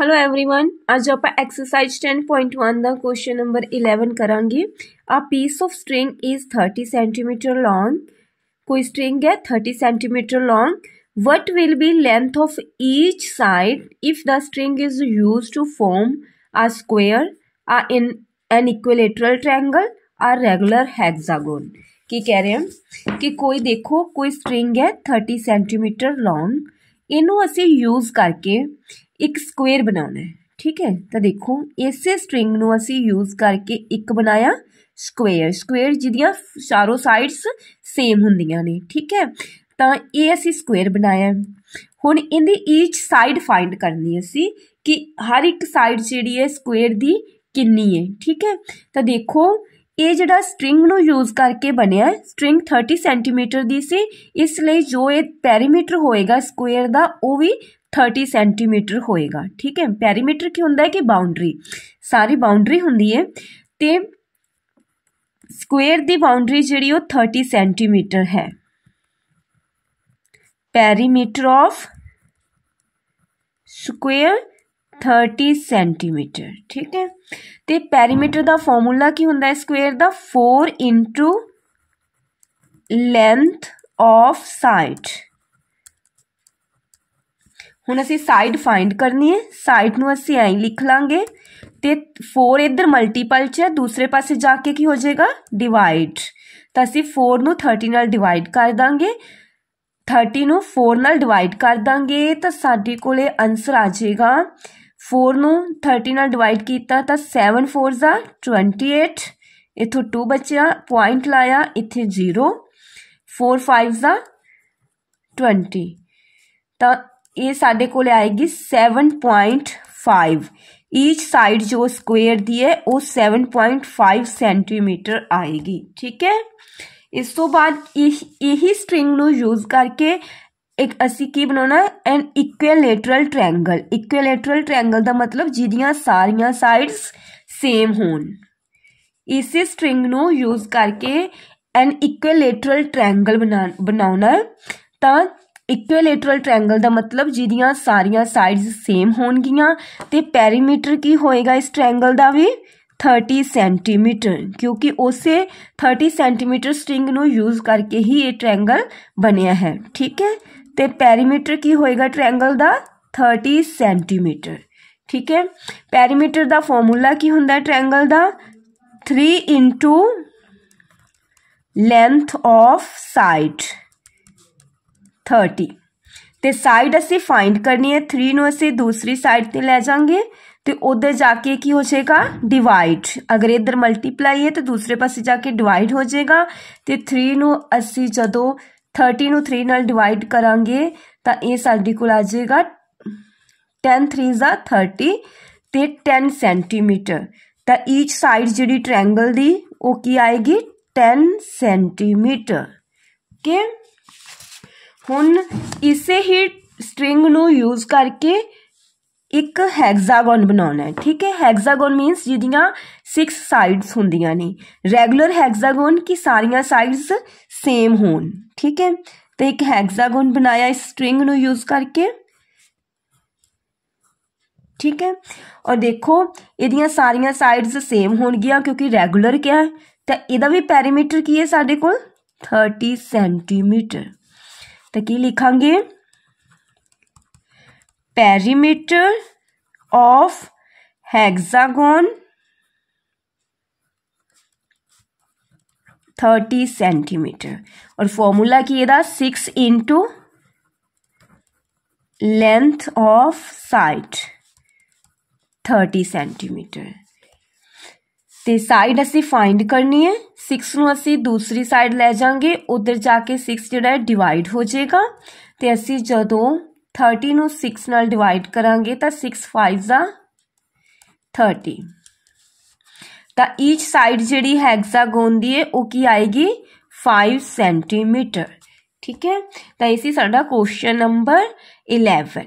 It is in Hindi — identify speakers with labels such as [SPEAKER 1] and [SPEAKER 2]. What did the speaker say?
[SPEAKER 1] हेलो एवरीवन आज आप एक्सरसाइज टेन पॉइंट वन का क्वेश्चन नंबर इलेवन करा a piece of string is thirty centimetre long कोई स्ट्रिंग है thirty centimetre long what will be length of each side if the string is use to form a square uh in an equilateral triangle uh regular hexagon की कह रहे हैं कि कोई देखो कोई स्ट्रिंग है थर्टी सेंटीमीटर लॉन्ग इनू असी यूज़ करके ਇੱਕ ਸਕੁਅਰ ਬਣਾਉਣਾ ਹੈ ਠੀਕ ਹੈ ਤਾਂ ਦੇਖੋ ਇਸੇ ਸਟ੍ਰਿੰਗ ਨੂੰ ਅਸੀਂ ਯੂਜ਼ ਕਰਕੇ ਇੱਕ ਬਣਾਇਆ ਸਕੁਅਰ ਸਕੁਅਰ ਜਿਹਦੀਆਂ ਚਾਰੋਂ ਸਾਈਡਸ ਸੇਮ ਹੁੰਦੀਆਂ ਨੇ ਠੀਕ ਹੈ ਤਾਂ ਇਹ ਅਸੀਂ ਸਕੁਅਰ ਬਣਾਇਆ ਹੁਣ ਇਹਦੀ ਈਚ ਸਾਈਡ ਫਾਈਂਡ ਕਰਨੀ ਅਸੀਂ ਕਿ ਹਰ ਇੱਕ ਸਾਈਡ ਜਿਹੜੀ ਹੈ ਸਕੁਅਰ ਦੀ ਕਿੰਨੀ ਹੈ ਠੀਕ ਹੈ ਤਾਂ ਦੇਖੋ ਇਹ ਜਿਹੜਾ ਸਟ੍ਰਿੰਗ ਨੂੰ ਯੂਜ਼ ਕਰਕੇ ਬਣਿਆ ਸਟ੍ਰਿੰਗ 30 ਸੈਂਟੀਮੀਟਰ ਦੀ ਸੀ ਇਸ ਲਈ ਜੋ ਇਹ ਪੈਰੀਮੀਟਰ ਹੋਏਗਾ ਸਕੁਅਰ ਦਾ ਉਹ ਵੀ 30 सेंटीमीटर होएगा ठीक है पैरीमीटर की होंगे कि बाउंड्री सारी बाउंड्री होंगी है तो स्क्र की बाउंड्री जी थर्टी सेंटीमीटर है perimeter of square thirty centimetre ठीक है तो पैरीमीटर का फॉर्मूला की होंगे स्क्र का four into length of side ਹੁਣ ਅਸੀਂ ਸਾਈਡ ਫਾਈਂਡ ਕਰਨੀ ਹੈ ਸਾਈਡ ਨੂੰ ਅਸੀਂ ਐਂ ਲਿਖ ਲਾਂਗੇ ਤੇ 4 ਇੱਧਰ ਮਲਟੀਪਲ ਚ ਹੈ ਦੂਸਰੇ ਪਾਸੇ ਜਾ ਕੇ ਕੀ ਹੋ ਜਾਏਗਾ ਡਿਵਾਈਡ ਤਾਂ ਅਸੀਂ 4 ਨੂੰ 30 ਨਾਲ ਡਿਵਾਈਡ ਕਰ ਦਾਂਗੇ 30 ਨੂੰ 4 ਨਾਲ ਡਿਵਾਈਡ ਕਰ ਦਾਂਗੇ ਤਾਂ ਸਾਡੇ ਕੋਲੇ ਆਨਸਰ ਆ ਜਾਏਗਾ 4 ਨੂੰ 30 ਨਾਲ ਡਿਵਾਈਡ ਕੀਤਾ ਤਾਂ 7 4 ਜ਼ਾ 28 ਇਥੋਂ 2 ਬਚਿਆ ਪੁਆਇੰਟ ਲਾਇਆ ਇੱਥੇ 0 4 5 ਜ਼ਾ 20 ਤਾਂ ये साढ़े को आएगी seven point five each side जो स्क्वेयर दी है वह सैवन पॉइंट फाइव सेंटीमीटर आएगी ठीक है इस तो बाद यही स्ट्रिंग यूज करके एक असी की मतलब बना an equilateral triangle equilateral triangle का मतलब जिदिया सारिया साइड्स सेम होन इस स्ट्रिंग यूज करके एन इक्ुएलेटरल ट्रैंगल बना बना इक्वेलेटरल ट्रैंगल का मतलब जिंदिया सारिया साइड सेम हो पैरीमीटर की होएगा इस ट्रैंगल का भी थर्टी सेंटीमीटर क्योंकि उस थर्टी सेंटीमीटर स्ट्रिंग यूज करके ही ये ट्रैंगल बनया है ठीक है तो पैरीमीटर की होएगा ट्रैंगल का थर्टी सेंटीमीटर ठीक है पैरीमीटर का फॉर्मूला की होंगे ट्रैंगल का three into length of side thirty तो साइड असी फाइंड करनी है थ्री नी दूसरी साइड पर लै जाएंगे तो उधर जाके की हो जाएगा डिवाइड अगर इधर मल्टीप्लाई है तो दूसरे पास जाके डिवाइड हो जाएगा तो थ्री नी जो थर्टी न थ्री डिवाइड करा तो यह साढ़े को जाएगा टेन थ्री ज थर्टी तो टेन सेंटीमीटर तो ईच साइड जी ट्रैंगल दी वो की आएगी टेन सेंटीमीटर के okay? हूँ इसे ही स्ट्रिंग यूज करके एक हैगजागोन बना है ठीक है हैगजागोन मीनस जिंदिया सिक्स साइड्स होंगे ने रैगूलर हैगजागोन की सारिया साइड्स सेम होन ठीक है तो एक हैगजागोन बनाया इस स्ट्रिंग यूज करके ठीक है और देखो यदिया सारिया साइड्स सेम हो क्योंकि रैगूलर क्या है तो यदा भी पैरीमीटर की है साढ़े को थर्टी सेंटीमीटर तो की लिखांगे perimeter of hexagon thirty centimetre और फॉर्मूला की six into length of side thirty centimetre तो साइड असी फाइंड करनी है सिक्स ਨੂੰ ਅਸੀਂ ਦੂਸਰੀ ਸਾਈਡ ਲੈ ਜਾਾਂਗੇ ਉਧਰ ਜਾ ਕੇ 6 ਜਿਹੜਾ ਡਿਵਾਈਡ ਹੋ ਜਾਏਗਾ ਤੇ ਅਸੀਂ ਜਦੋਂ 30 ਨੂੰ 6 ਨਾਲ ਡਿਵਾਈਡ ਕਰਾਂਗੇ ਤਾਂ 6 5 ਦਾ 30 ਤਾਂ ਈਚ ਸਾਈਡ ਜਿਹੜੀ ਹੈਗਸਾਗੋਨ ਦੀ ਹੈ ਉਹ ਕੀ ਆਏਗੀ 5 ਸੈਂਟੀਮੀਟਰ ਠੀਕ ਹੈ ਤਾਂ ਇਸੀ ਸਾਡਾ ਕੁਐਸਚਨ ਨੰਬਰ 11